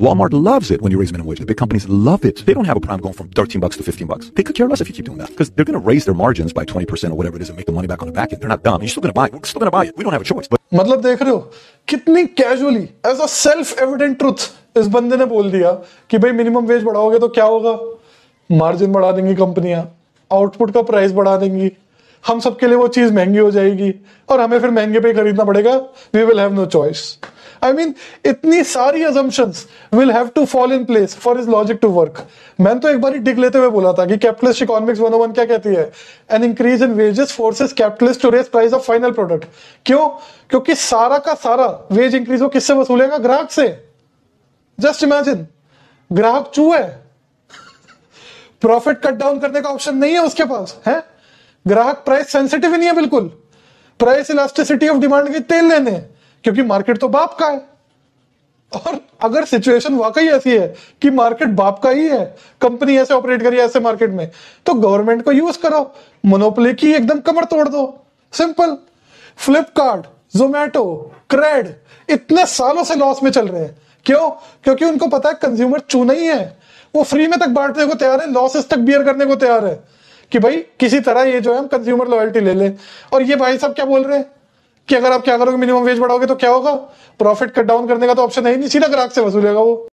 Walmart loves it when you raise minimum wage. The big companies love it. They don't have a problem going from 13 bucks to 15 bucks. They could care less if you keep doing that because they're going to raise their margins by 20% or whatever it is and make the money back on the back end. They're not dumb. You're still going to buy it. We're still going to buy it. We don't have a choice. But मतलब देख रहे हो कितनी casually as a self evident truth इस बंदे ने बोल दिया कि भाई minimum wage बढ़ाओगे तो क्या होगा margin बढ़ा देंगी कंपनियां output का price बढ़ा देंगी हम सबके लिए वो चीज़ महंगी हो जाएगी और हमें फिर महंगे पे खरीदना पड़ेगा we will have no choice I mean इतनी सारी assumption will have to fall in place for is logic to work मैंने तो एक बार डिग लेते हुए बोला था कि कैपिटलिस्ट इकोनॉमिक्स वन वन क्या कहती है an increase in wages forces capitalist to raise price of final product क्यों क्योंकि सारा का सारा वेज इंक्रीज वो किससे वसूलेगा ग्राहक से जस्ट इमेजिन ग्राहक चू है प्रॉफिट कट डाउन करने का ऑप्शन नहीं है उसके पास है ग्राहक प्राइस सेंसिटिव ही नहीं है बिल्कुल प्राइस इलास्टिसिटी ऑफ डिमांड के तेल लेने क्योंकि मार्केट तो बाप का है और अगर सिचुएशन वाकई ऐसी है कि मार्केट बाप का ही है कंपनी ऐसे ऑपरेट करी ऐसे मार्केट में तो गवर्नमेंट को यूज करो मोनोपोली की एकदम कमर तोड़ दो सिंपल फ्लिपकार्ट जोमैटो क्रेड इतने सालों से लॉस में चल रहे हैं क्यों क्योंकि उनको पता है कंज्यूमर चू नहीं है वो फ्री में तक बांटने को तैयार है लॉसेस तक बियर करने को तैयार है कि भाई किसी तरह ये जो है हम कंज्यूमर लॉयल्टी ले लें और ये भाई साहब क्या बोल रहे हैं कि अगर आप क्या करोगे मिनिमम वेज बढ़ाओगे तो क्या होगा प्रॉफिट कट डाउन करने का तो ऑप्शन है ही नहीं सीधा ग्राहक से वसूलेगा वो